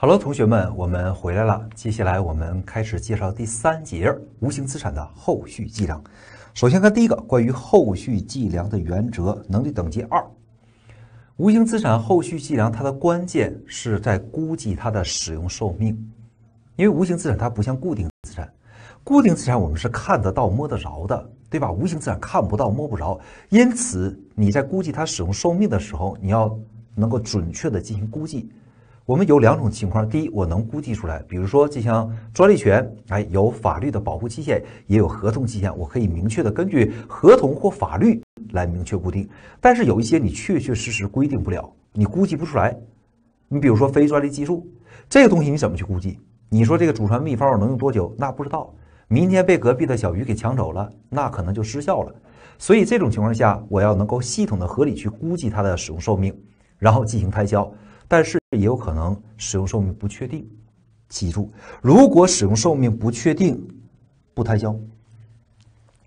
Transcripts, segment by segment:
好了，同学们，我们回来了。接下来我们开始介绍第三节无形资产的后续计量。首先看第一个关于后续计量的原则，能力等级二。无形资产后续计量它的关键是在估计它的使用寿命，因为无形资产它不像固定资产，固定资产我们是看得到、摸得着的，对吧？无形资产看不到、摸不着，因此你在估计它使用寿命的时候，你要能够准确的进行估计。我们有两种情况，第一，我能估计出来，比如说这项专利权，哎，有法律的保护期限，也有合同期限，我可以明确的根据合同或法律来明确固定。但是有一些你确确实实规定不了，你估计不出来。你比如说非专利技术这个东西你怎么去估计？你说这个祖传秘方能用多久？那不知道，明天被隔壁的小鱼给抢走了，那可能就失效了。所以这种情况下，我要能够系统的、合理去估计它的使用寿命，然后进行摊销。但是也有可能使用寿命不确定，记住，如果使用寿命不确定，不摊销。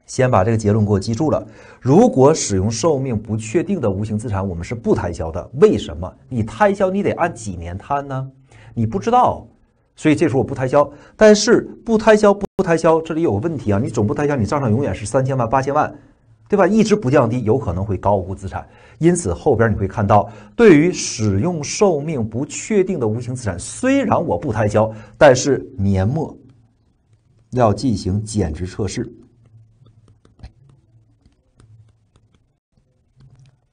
先把这个结论给我记住了。如果使用寿命不确定的无形资产，我们是不摊销的。为什么？你摊销你得按几年摊呢？你不知道，所以这时候我不摊销。但是不摊销不摊销，这里有个问题啊，你总不摊销，你账上永远是三千万八千万。对吧？一直不降低，有可能会高估资产。因此后边你会看到，对于使用寿命不确定的无形资产，虽然我不摊销，但是年末要进行减值测试。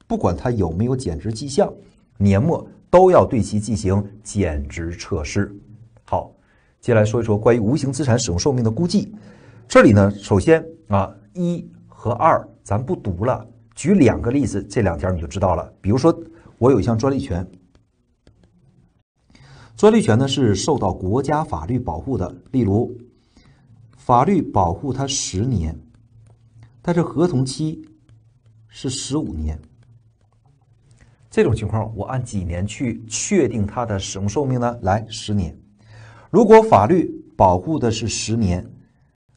不管它有没有减值迹象，年末都要对其进行减值测试。好，接下来说一说关于无形资产使用寿命的估计。这里呢，首先啊，一和二。咱不读了，举两个例子，这两条你就知道了。比如说，我有一项专利权，专利权呢是受到国家法律保护的，例如法律保护它十年，但是合同期是十五年。这种情况，我按几年去确定它的使用寿命呢？来，十年。如果法律保护的是十年，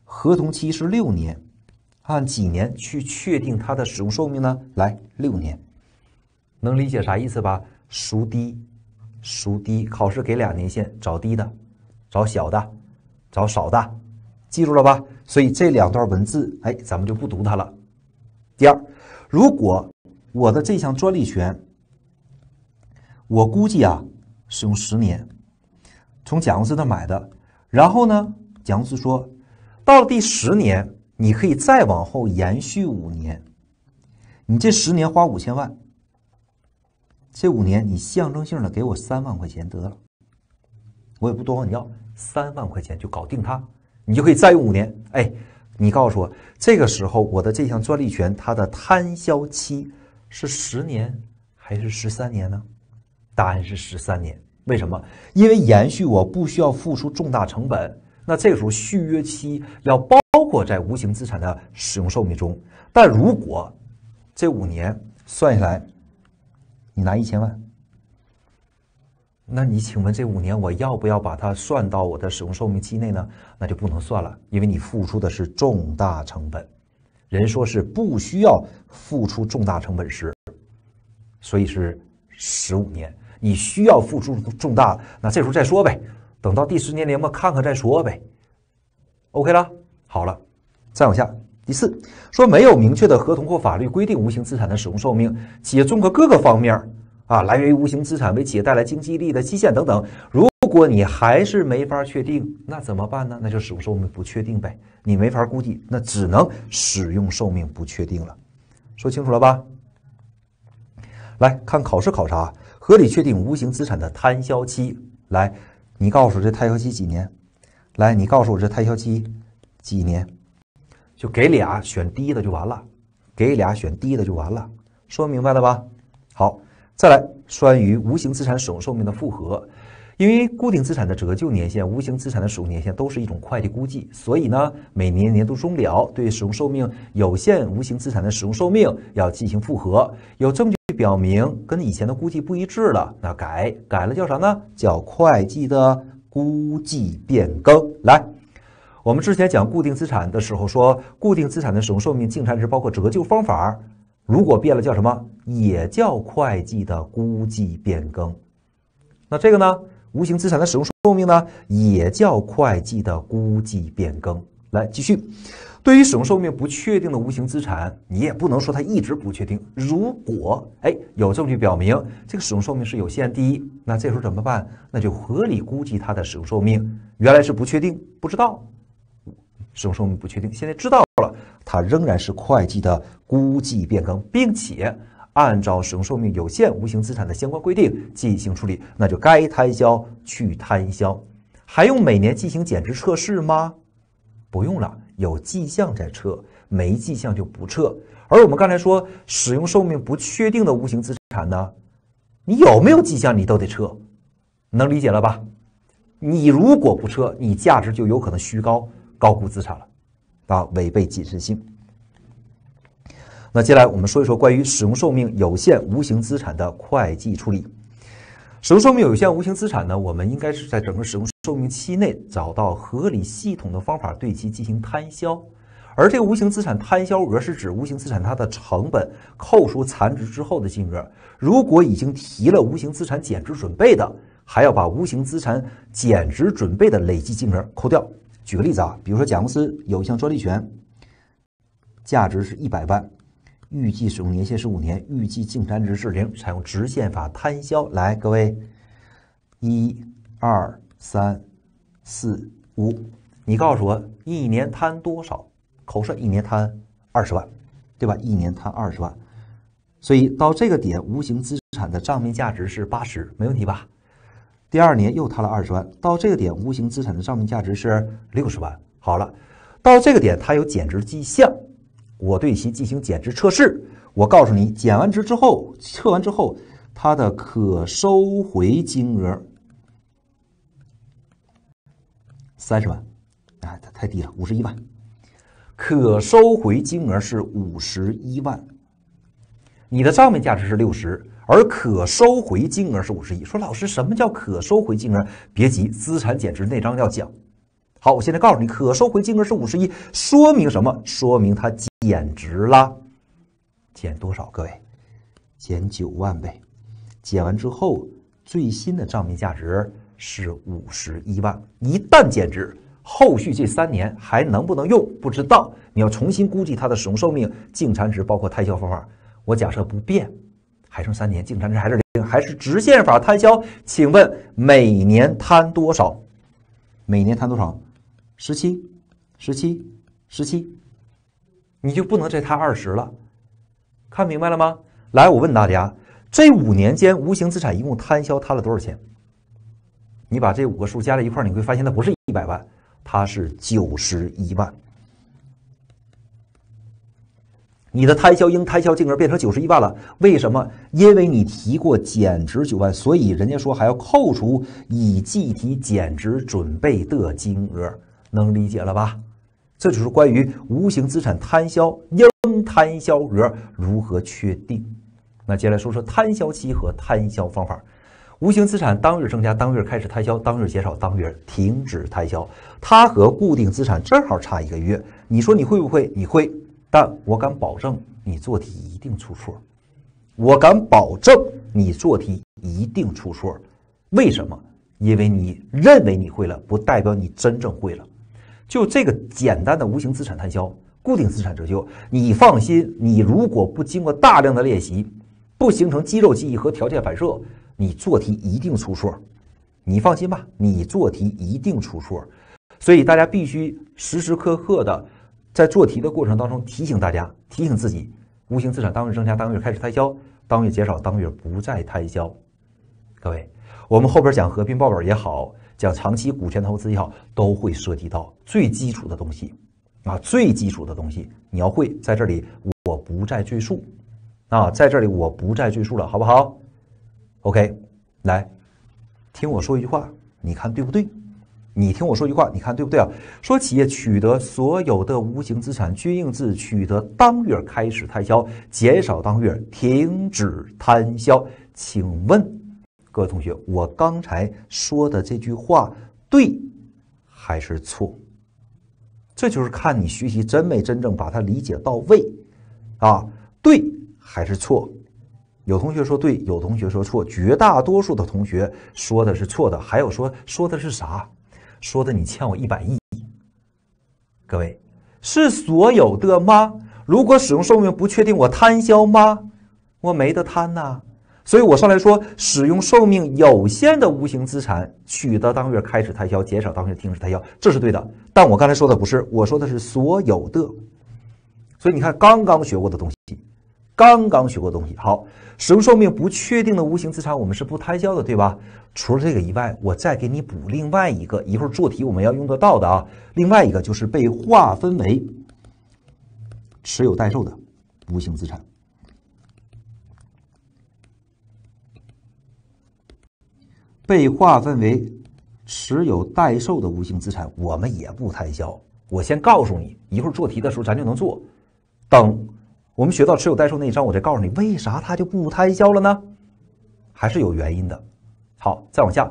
合同期是六年。按几年去确定它的使用寿命呢？来六年，能理解啥意思吧？孰低，孰低？考试给俩年限，找低的，找小的，找少的，记住了吧？所以这两段文字，哎，咱们就不读它了。第二，如果我的这项专利权，我估计啊，使用十年，从蒋司那买的，然后呢，蒋司说，到了第十年。你可以再往后延续五年，你这十年花五千万，这五年你象征性的给我三万块钱得了，我也不多往你要，三万块钱就搞定它，你就可以再用五年。哎，你告诉我，这个时候我的这项专利权它的摊销期是十年还是十三年呢？答案是十三年。为什么？因为延续我不需要付出重大成本，那这时候续约期要包。或在无形资产的使用寿命中，但如果这五年算下来，你拿一千万，那你请问这五年我要不要把它算到我的使用寿命期内呢？那就不能算了，因为你付出的是重大成本。人说是不需要付出重大成本时，所以是十五年。你需要付出重大，那这时候再说呗，等到第十年年末看看再说呗。OK 了。好了，再往下第四说，没有明确的合同或法律规定无形资产的使用寿命。企业综合各个方面啊，来源于无形资产为企业带来经济利益的期限等等。如果你还是没法确定，那怎么办呢？那就使用寿命不确定呗。你没法估计，那只能使用寿命不确定了。说清楚了吧？来看考试考察合理确定无形资产的摊销期。来，你告诉我这摊销期几年？来，你告诉我这摊销期。几年，就给俩选低的就完了，给俩选低的就完了，说明白了吧？好，再来，关于无形资产使用寿命的复合，因为固定资产的折旧年限、无形资产的使用年限都是一种会计估计，所以呢，每年年度终了对使用寿命有限无形资产的使用寿命要进行复核，有证据表明跟以前的估计不一致了，那改改了叫啥呢？叫会计的估计变更，来。我们之前讲固定资产的时候说，固定资产的使用寿命、净产值包括折旧方法，如果变了，叫什么？也叫会计的估计变更。那这个呢？无形资产的使用寿命呢？也叫会计的估计变更。来继续，对于使用寿命不确定的无形资产，你也不能说它一直不确定。如果哎有证据表明这个使用寿命是有限，第一，那这时候怎么办？那就合理估计它的使用寿命。原来是不确定，不知道。使用寿命不确定，现在知道了，它仍然是会计的估计变更，并且按照使用寿命有限无形资产的相关规定进行处理，那就该摊销去摊销，还用每年进行减值测试吗？不用了，有迹象再测，没迹象就不测。而我们刚才说使用寿命不确定的无形资产呢，你有没有迹象你都得测，能理解了吧？你如果不撤，你价值就有可能虚高。高估资产了，啊，违背谨慎性。那接下来我们说一说关于使用寿命有限无形资产的会计处理。使用寿命有限无形资产呢，我们应该是在整个使用寿命期内，找到合理系统的方法对其进行摊销。而这个无形资产摊销额是指无形资产它的成本扣除残值之后的金额。如果已经提了无形资产减值准备的，还要把无形资产减值准备的累计金额扣掉。举个例子啊，比如说甲公司有一项专利权，价值是一百万，预计使用年限是五年，预计净残值是零，采用直线法摊销。来，各位，一、二、三、四、五，你告诉我一年摊多少？口算，一年摊二十万，对吧？一年摊二十万，所以到这个点，无形资产的账面价值是八十，没问题吧？第二年又摊了二十万，到这个点无形资产的账面价值是六十万。好了，到这个点它有减值迹象，我对其进行减值测试。我告诉你，减完值之后，测完之后它的可收回金额三十万，啊，它太低了，五十一万，可收回金额是五十一万，你的账面价值是六十。而可收回金额是五十亿。说老师，什么叫可收回金额？别急，资产减值那章要讲。好，我现在告诉你，可收回金额是五十亿，说明什么？说明它减值了。减多少？各位，减九万呗。减完之后，最新的账面价值是五十一万。一旦减值，后续这三年还能不能用不知道。你要重新估计它的使用寿命、净残值，包括摊销方法。我假设不变。还剩三年，净残值还是零，还是直线法摊销。请问每年摊多少？每年摊多少？十七，十七，十七，你就不能再摊二十了。看明白了吗？来，我问大家，这五年间无形资产一共摊销摊了多少钱？你把这五个数加在一块，你会发现它不是一百万，它是九十一万。你的摊销应摊销金额变成九十一万了，为什么？因为你提过减值九万，所以人家说还要扣除已计提减值准备的金额，能理解了吧？这就是关于无形资产摊销应摊销额如何确定。那接下来说说摊销期和摊销方法。无形资产当月增加，当月开始摊销，当月减少，当月停止摊销。它和固定资产正好差一个月。你说你会不会？你会？但我敢保证，你做题一定出错。我敢保证，你做题一定出错。为什么？因为你认为你会了，不代表你真正会了。就这个简单的无形资产摊销、固定资产折旧，你放心，你如果不经过大量的练习，不形成肌肉记忆和条件反射，你做题一定出错。你放心吧，你做题一定出错。所以大家必须时时刻刻的。在做题的过程当中，提醒大家，提醒自己：无形资产当月增加，当月开始摊销；当月减少，当月不再摊销。各位，我们后边讲合并报表也好，讲长期股权投资也好，都会涉及到最基础的东西，啊，最基础的东西你要会。在这里，我不再赘述，啊，在这里我不再赘述了，好不好？OK，来听我说一句话，你看对不对？你听我说句话，你看对不对啊？说企业取得所有的无形资产均应自取得当月开始摊销，减少当月停止摊销。请问各位同学，我刚才说的这句话对还是错？这就是看你学习真没真正把它理解到位啊，对还是错？有同学说对，有同学说错，绝大多数的同学说的是错的，还有说说的是啥？说的你欠我一百亿，各位，是所有的吗？如果使用寿命不确定，我摊销吗？我没得摊呐，所以我上来说使用寿命有限的无形资产，取得当月开始摊销，减少当月停止摊销，这是对的。但我刚才说的不是，我说的是所有的，所以你看刚刚学过的东西。刚刚学过东西，好，使用寿命不确定的无形资产我们是不摊销的，对吧？除了这个以外，我再给你补另外一个，一会儿做题我们要用得到的啊。另外一个就是被划分为持有待售的无形资产，被划分为持有待售的无形资产我们也不摊销。我先告诉你，一会儿做题的时候咱就能做，等。我们学到持有待售那一章，我再告诉你为啥它就不摊销了呢？还是有原因的。好，再往下，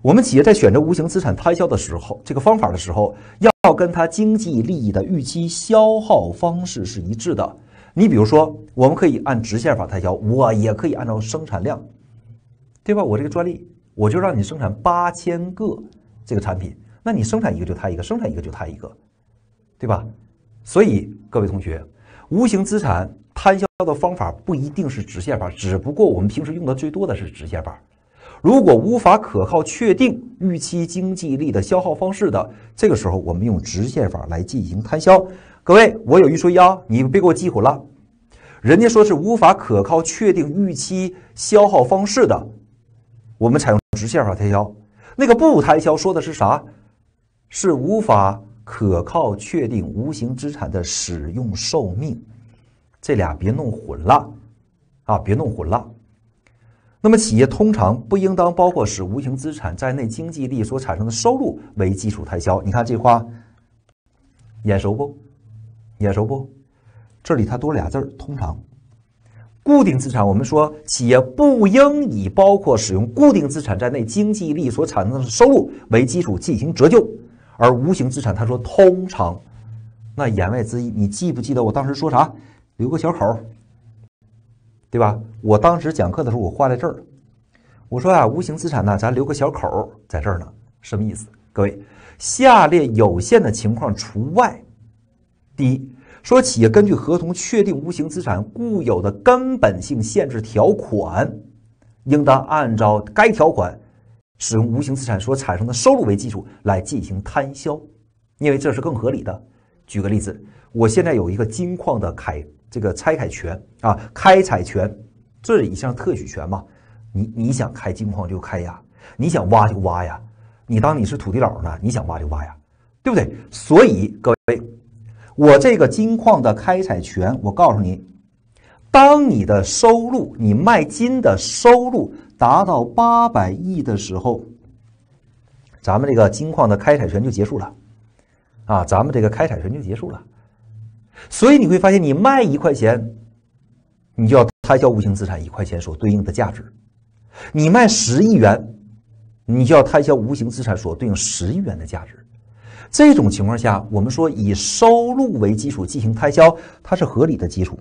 我们企业在选择无形资产摊销的时候，这个方法的时候，要跟它经济利益的预期消耗方式是一致的。你比如说，我们可以按直线法摊销，我也可以按照生产量，对吧？我这个专利，我就让你生产八千个这个产品，那你生产一个就摊一个，生产一个就摊一个，对吧？所以，各位同学。无形资产摊销的方法不一定是直线法，只不过我们平时用的最多的是直线法。如果无法可靠确定预期经济力的消耗方式的，这个时候我们用直线法来进行摊销。各位，我有一说一啊，你别给我记混了。人家说是无法可靠确定预期消耗方式的，我们采用直线法摊销。那个不摊销说的是啥？是无法。可靠确定无形资产的使用寿命，这俩别弄混了啊！别弄混了。那么，企业通常不应当包括使无形资产在内经济利益所产生的收入为基础摊销。你看这话眼熟不？眼熟不？这里它多俩字儿，通常。固定资产，我们说企业不应以包括使用固定资产在内经济利益所产生的收入为基础进行折旧。而无形资产，他说通常，那言外之意，你记不记得我当时说啥？留个小口儿，对吧？我当时讲课的时候，我画在这儿了。我说啊，无形资产呢，咱留个小口儿在这儿呢，什么意思？各位，下列有限的情况除外。第一，说企业根据合同确定无形资产固有的根本性限制条款，应当按照该条款。使用无形资产所产生的收入为基础来进行摊销，因为这是更合理的。举个例子，我现在有一个金矿的开这个拆开权啊，开采权这是一项特许权嘛，你你想开金矿就开呀，你想挖就挖呀，你当你是土地佬呢？你想挖就挖呀，对不对？所以各位，我这个金矿的开采权，我告诉你，当你的收入，你卖金的收入。达到八百亿的时候，咱们这个金矿的开采权就结束了，啊，咱们这个开采权就结束了。所以你会发现，你卖一块钱，你就要摊销无形资产一块钱所对应的价值；你卖十亿元，你就要摊销无形资产所对应十亿元的价值。这种情况下，我们说以收入为基础进行摊销，它是合理的基础。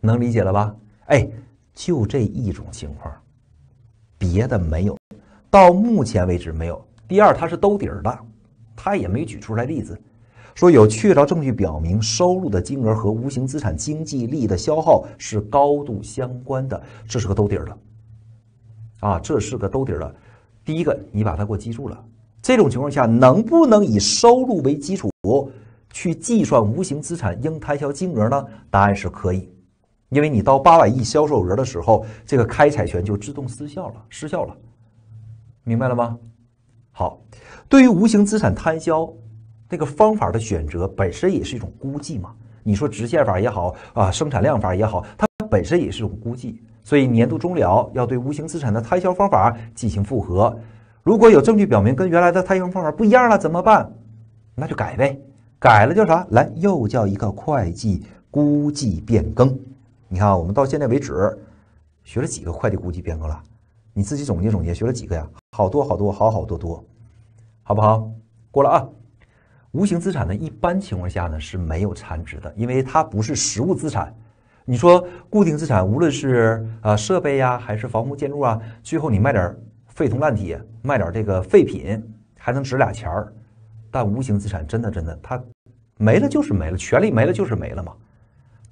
能理解了吧？哎。就这一种情况，别的没有，到目前为止没有。第二，它是兜底儿的，他也没举出来例子，说有确凿证据表明收入的金额和无形资产经济利益的消耗是高度相关的，这是个兜底儿的，啊，这是个兜底儿的。第一个，你把它给我记住了。这种情况下，能不能以收入为基础去计算无形资产应摊销金额呢？答案是可以。因为你到八百亿销售额的时候，这个开采权就自动失效了，失效了，明白了吗？好，对于无形资产摊销这个方法的选择，本身也是一种估计嘛。你说直线法也好啊，生产量法也好，它本身也是一种估计。所以年度终了要对无形资产的摊销方法进行复核。如果有证据表明跟原来的摊销方法不一样了，怎么办？那就改呗，改了叫啥？来，又叫一个会计估计变更。你看，我们到现在为止学了几个会计估计变更了？你自己总结总结，学了几个呀？好多好多，好好多多，好不好？过了啊！无形资产呢，一般情况下呢是没有残值的，因为它不是实物资产。你说固定资产，无论是啊设备呀，还是房屋建筑啊，最后你卖点废铜烂铁，卖点这个废品还能值俩钱儿。但无形资产真的真的，它没了就是没了，权利没了就是没了嘛。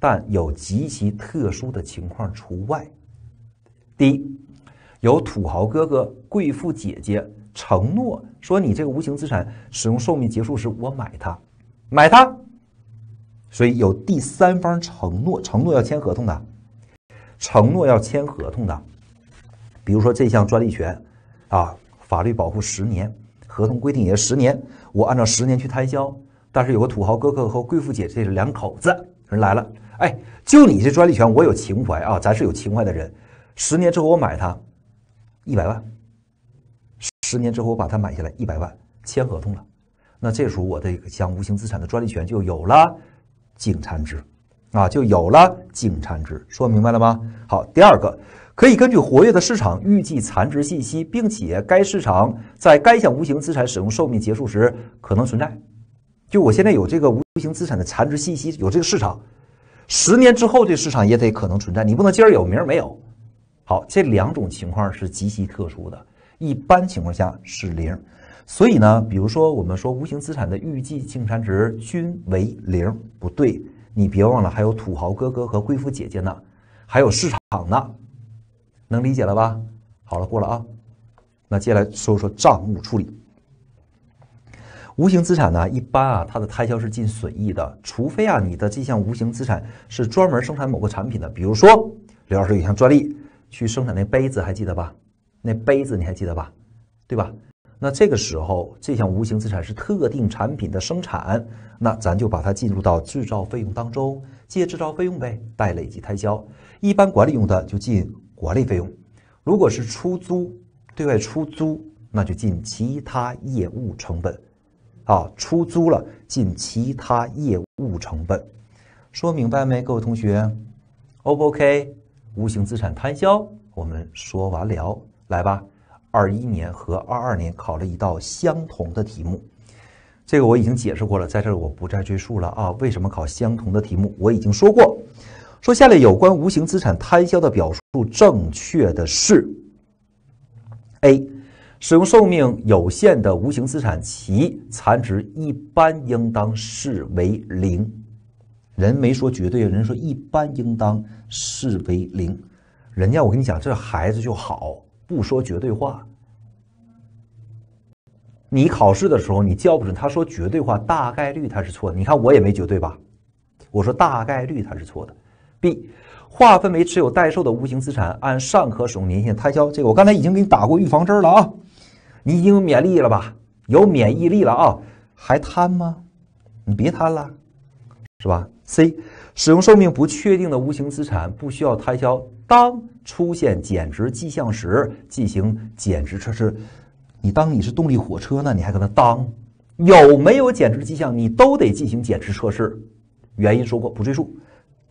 但有极其特殊的情况除外。第一，有土豪哥哥、贵妇姐姐承诺说：“你这个无形资产使用寿命结束时，我买它，买它。”所以有第三方承诺，承诺要签合同的，承诺要签合同的。比如说这项专利权啊，法律保护十年，合同规定也是十年，我按照十年去摊销。但是有个土豪哥哥和贵妇姐，这是两口子人来了。哎，就你这专利权，我有情怀啊！咱是有情怀的人。十年之后我买它一百万，十年之后我把它买下来一百万，签合同了。那这时候我这个将无形资产的专利权就有了净残值啊，就有了净残值。说明白了吗？好，第二个可以根据活跃的市场预计残值信息，并且该市场在该项无形资产使用寿命结束时可能存在。就我现在有这个无形资产的残值信息，有这个市场，十年之后这市场也得可能存在。你不能今儿有名儿没有？好，这两种情况是极其特殊的，一般情况下是零。所以呢，比如说我们说无形资产的预计净残值均为零，不对，你别忘了还有土豪哥哥和贵妇姐姐呢，还有市场呢，能理解了吧？好了，过了啊，那接下来说说账务处理。无形资产呢，一般啊，它的摊销是进损益的，除非啊，你的这项无形资产是专门生产某个产品的，比如说刘老师有一项专利去生产那杯子，还记得吧？那杯子你还记得吧？对吧？那这个时候这项无形资产是特定产品的生产，那咱就把它进入到制造费用当中，借制造费用呗，贷累计摊销。一般管理用的就进管理费用，如果是出租对外出租，那就进其他业务成本。啊，出租了进其他业务成本，说明白没？各位同学，O 不 OK？无形资产摊销我们说完了，来吧。二一年和二二年考了一道相同的题目，这个我已经解释过了，在这儿我不再赘述了啊。为什么考相同的题目？我已经说过，说下列有关无形资产摊销的表述正确的是 A。使用寿命有限的无形资产，其残值一般应当视为零。人没说绝对，人说一般应当视为零。人家我跟你讲，这孩子就好，不说绝对话。你考试的时候你叫不准，他说绝对话，大概率他是错的。你看我也没绝对吧，我说大概率他是错的。B。划分为持有待售的无形资产，按尚可使用年限摊销。这个我刚才已经给你打过预防针了啊，你已经有免疫力了吧？有免疫力了啊，还贪吗？你别贪了，是吧？C，使用寿命不确定的无形资产不需要摊销，当出现减值迹象时进行减值测试。你当你是动力火车呢？你还搁那当？有没有减值迹象？你都得进行减值测试。原因说过，不赘述。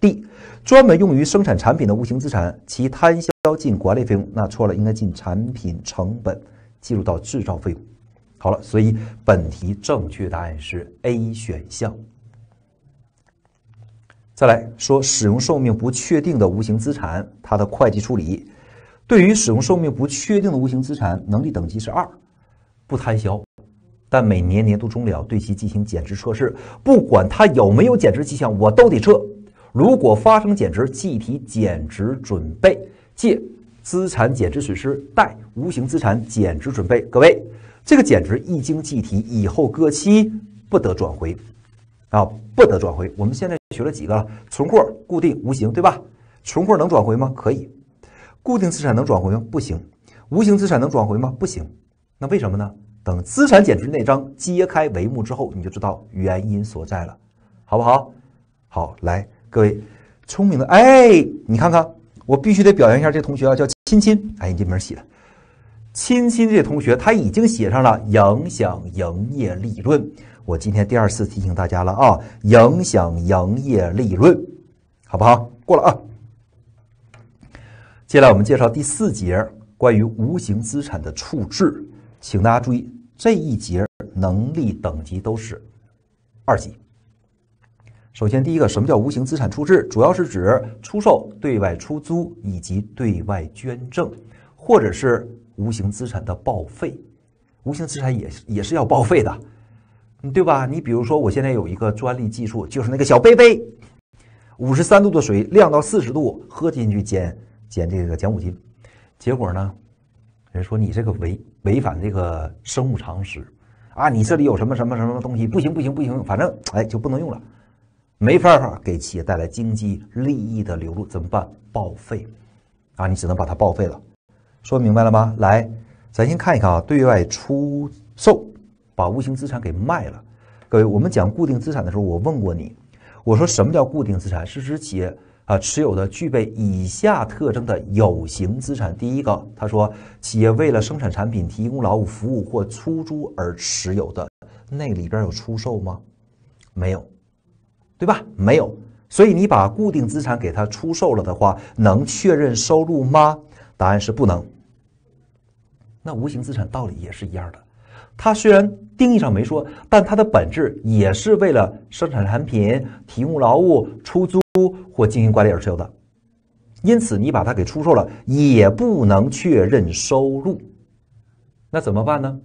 D 专门用于生产产品的无形资产，其摊销进管理费用，那错了，应该进产品成本，计入到制造费用。好了，所以本题正确答案是 A 选项。再来说使用寿命不确定的无形资产，它的会计处理，对于使用寿命不确定的无形资产，能力等级是二，不摊销，但每年年度终了对其进行减值测试，不管它有没有减值迹象，我都得撤，如果发生减值，计提减值准备借资产减值损失，贷无形资产减值准备。各位，这个减值一经计提以后，各期不得转回，啊，不得转回。我们现在学了几个了，存货、固定、无形，对吧？存货能转回吗？可以。固定资产能转回吗？不行。无形资产能转回吗？不行。那为什么呢？等资产减值那章揭开帷幕之后，你就知道原因所在了，好不好？好，来。各位，聪明的哎，你看看，我必须得表扬一下这同学啊，叫亲亲，哎，你这名儿写的，亲亲这同学他已经写上了影响营业利润，我今天第二次提醒大家了啊，影响营业利润，好不好？过了啊。接下来我们介绍第四节关于无形资产的处置，请大家注意这一节能力等级都是二级。首先，第一个，什么叫无形资产处置？主要是指出售、对外出租以及对外捐赠，或者是无形资产的报废。无形资产也也是要报废的，对吧？你比如说，我现在有一个专利技术，就是那个小杯杯，五十三度的水晾到四十度喝进去减减这个减五斤，结果呢，人说你这个违违反这个生物常识啊，你这里有什么什么什么东西不行不行不行，反正哎就不能用了。没办法给企业带来经济利益的流入怎么办？报废，啊，你只能把它报废了。说明白了吗？来，咱先看一看啊，对外出售，把无形资产给卖了。各位，我们讲固定资产的时候，我问过你，我说什么叫固定资产？是指企业啊持有的具备以下特征的有形资产。第一个，他说企业为了生产产品、提供劳务服务或出租而持有的，那里边有出售吗？没有。对吧？没有，所以你把固定资产给它出售了的话，能确认收入吗？答案是不能。那无形资产道理也是一样的，它虽然定义上没说，但它的本质也是为了生产产品、提供劳务、出租或经营管理而持有的，因此你把它给出售了，也不能确认收入。那怎么办呢？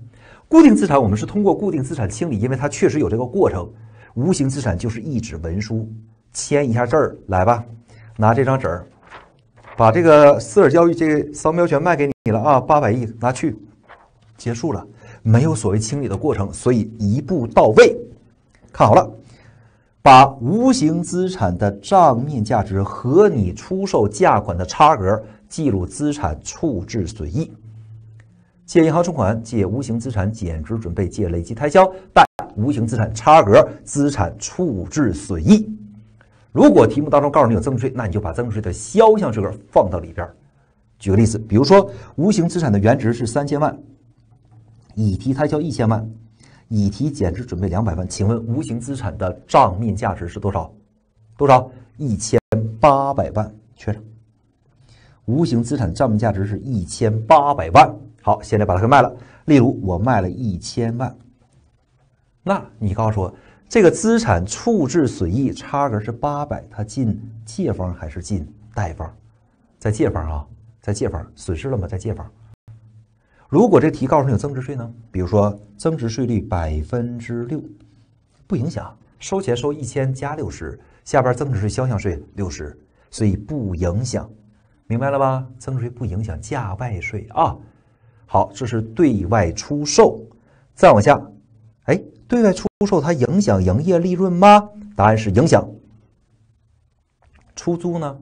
固定资产我们是通过固定资产清理，因为它确实有这个过程。无形资产就是一纸文书，签一下字儿来吧，拿这张纸儿，把这个私尔教育这个商标权卖给你了啊，八百亿拿去，结束了，没有所谓清理的过程，所以一步到位。看好了，把无形资产的账面价值和你出售价款的差额记录资产处置损益，借银行存款，借无形资产减值准备，借累计开销，贷。无形资产差额、资产处置损益。如果题目当中告诉你有增值税，那你就把增值税的销项税额放到里边。举个例子，比如说无形资产的原值是三千万，已提摊销一千万，已提减值准备两百万。请问无形资产的账面价值是多少？多少？一千八百万。缺认。无形资产账面价值是一千八百万。好，现在把它给卖了。例如，我卖了一千万。那你告诉我，这个资产处置损益差额是八百，它进借方还是进贷方？在借方啊，在借方，损失了吗？在借方。如果这题告诉你有增值税呢？比如说增值税率百分之六，不影响，收钱收一千加六十，下边增值税销项税六十，所以不影响，明白了吧？增值税不影响价外税啊。好，这是对外出售，再往下。对外出售它影响营业利润吗？答案是影响。出租呢，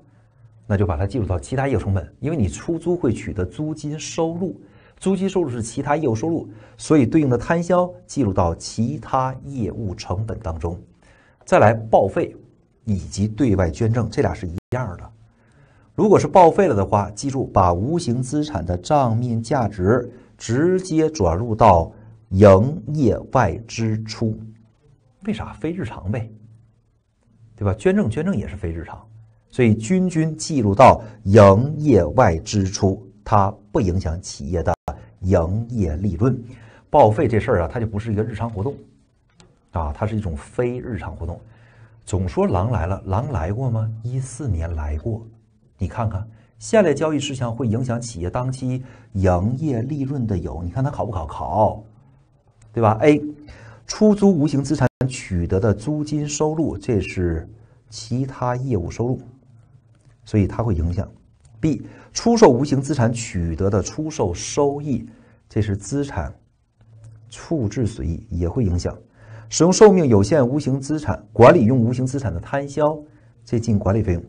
那就把它计入到其他业务成本，因为你出租会取得租金收入，租金收入是其他业务收入，所以对应的摊销计入到其他业务成本当中。再来报废以及对外捐赠，这俩是一样的。如果是报废了的话，记住把无形资产的账面价值直接转入到。营业外支出，为啥非日常呗？对吧？捐赠捐赠也是非日常，所以均均记录到营业外支出，它不影响企业的营业利润。报废这事儿啊，它就不是一个日常活动，啊，它是一种非日常活动。总说狼来了，狼来过吗？一四年来过，你看看下列交易事项会影响企业当期营业利润的有，你看它考不考？考。对吧？A，出租无形资产取得的租金收入，这是其他业务收入，所以它会影响。B，出售无形资产取得的出售收益，这是资产处置损益，也会影响。使用寿命有限无形资产管理用无形资产的摊销，这进管理费用，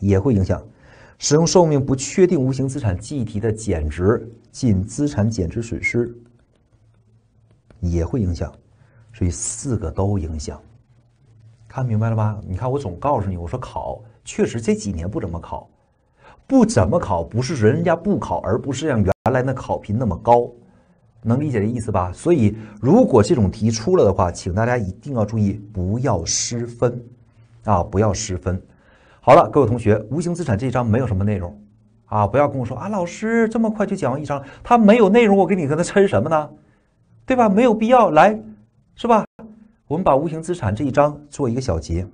也会影响。使用寿命不确定无形资产计提的减值，进资产减值损失。也会影响，所以四个都影响，看明白了吧？你看我总告诉你，我说考确实这几年不怎么考，不怎么考不是人家不考，而不是像原来那考频那么高，能理解这意思吧？所以如果这种题出了的话，请大家一定要注意，不要失分，啊，不要失分。好了，各位同学，无形资产这一章没有什么内容，啊，不要跟我说啊，老师这么快就讲完一章，他没有内容，我给你跟他抻什么呢？对吧？没有必要来，是吧？我们把无形资产这一章做一个小结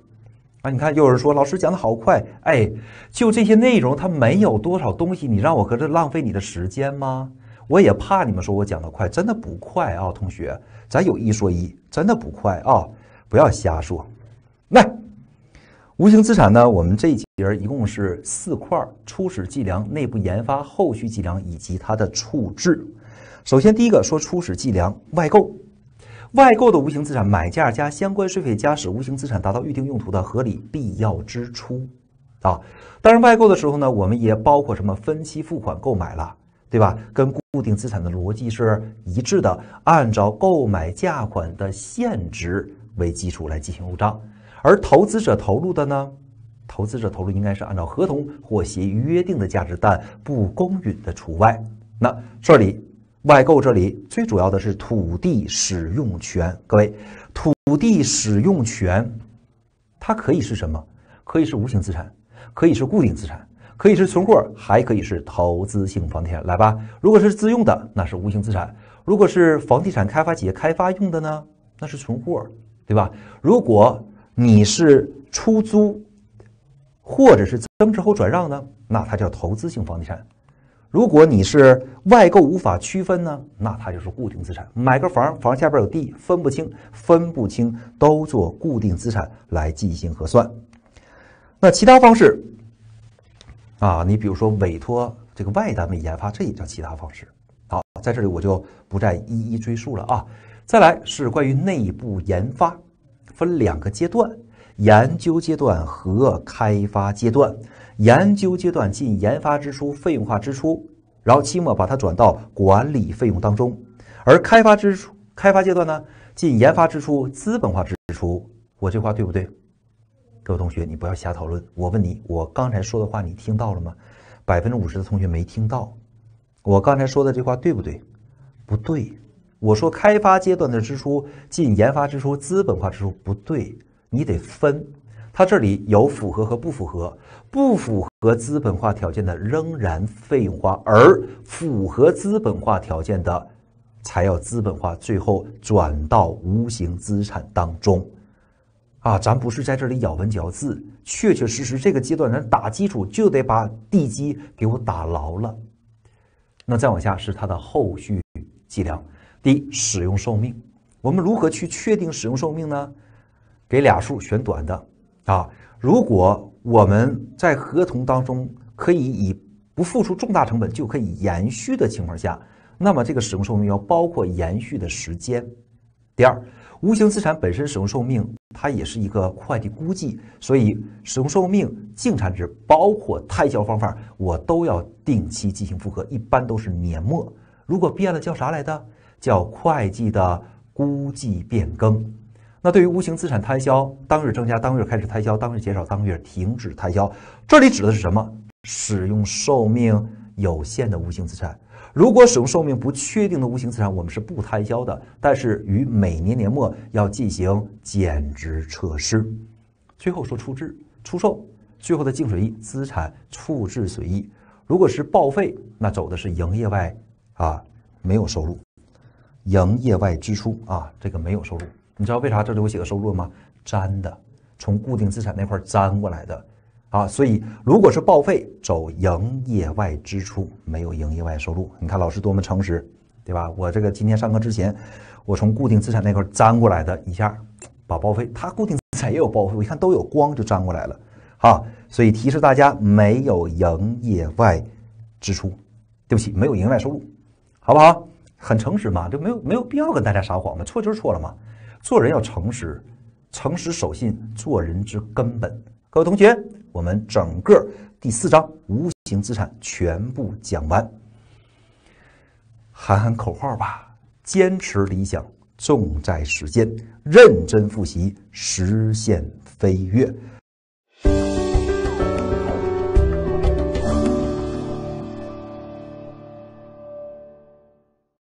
啊！你看，有人说老师讲的好快，哎，就这些内容，它没有多少东西，你让我搁这浪费你的时间吗？我也怕你们说我讲的快，真的不快啊，同学，咱有一说一，真的不快啊，不要瞎说。来，无形资产呢，我们这一节一共是四块：初始计量、内部研发、后续计量以及它的处置。首先，第一个说初始计量外购，外购的无形资产买价加相关税费加使无形资产达到预定用途的合理必要支出，啊，当然外购的时候呢，我们也包括什么分期付款购买了，对吧？跟固定资产的逻辑是一致的，按照购买价款的现值为基础来进行入账，而投资者投入的呢，投资者投入应该是按照合同或协议约定的价值，但不公允的除外。那这里。外购这里最主要的是土地使用权。各位，土地使用权它可以是什么？可以是无形资产，可以是固定资产，可以是存货，还可以是投资性房地产。来吧，如果是自用的，那是无形资产；如果是房地产开发企业开发用的呢，那是存货，对吧？如果你是出租，或者是增值后转让呢，那它叫投资性房地产。如果你是外购无法区分呢，那它就是固定资产。买个房，房下边有地，分不清，分不清，都做固定资产来进行核算。那其他方式啊，你比如说委托这个外单位研发，这也叫其他方式。好，在这里我就不再一一追溯了啊。再来是关于内部研发，分两个阶段：研究阶段和开发阶段。研究阶段进研发支出费用化支出，然后期末把它转到管理费用当中。而开发支出，开发阶段呢进研发支出资本化支出。我这话对不对？各位同学，你不要瞎讨论。我问你，我刚才说的话你听到了吗？百分之五十的同学没听到。我刚才说的这话对不对？不对。我说开发阶段的支出进研发支出资本化支出不对，你得分。它这里有符合和不符合。不符合资本化条件的，仍然费用化；而符合资本化条件的，才要资本化，最后转到无形资产当中。啊，咱不是在这里咬文嚼字，确确实实这个阶段咱打基础，就得把地基给我打牢了。那再往下是它的后续计量。第一，使用寿命。我们如何去确定使用寿命呢？给俩数，选短的啊。如果我们在合同当中可以以不付出重大成本就可以延续的情况下，那么这个使用寿命要包括延续的时间。第二，无形资产本身使用寿命它也是一个会计估计，所以使用寿命、净产值包括摊销方法，我都要定期进行复核，一般都是年末。如果变了，叫啥来的？叫会计的估计变更。那对于无形资产摊销，当月增加，当月开始摊销，当月减少，当月停止摊销。这里指的是什么？使用寿命有限的无形资产。如果使用寿命不确定的无形资产，我们是不摊销的。但是于每年年末要进行减值测试。最后说处置、出售，最后的净损益、资产处置损益。如果是报废，那走的是营业外啊，没有收入，营业外支出啊，这个没有收入。你知道为啥这里我写个收入吗？粘的，从固定资产那块粘过来的，啊，所以如果是报废走营业外支出，没有营业外收入。你看老师多么诚实，对吧？我这个今天上课之前，我从固定资产那块粘过来的，一下把报废。它固定资产也有报废，我一看都有光就粘过来了，啊，所以提示大家没有营业外支出，对不起，没有营业外收入，好不好？很诚实嘛，就没有没有必要跟大家撒谎嘛，错就是错了嘛。做人要诚实，诚实守信，做人之根本。各位同学，我们整个第四章无形资产全部讲完，喊喊口号吧！坚持理想，重在实践，认真复习，实现飞跃。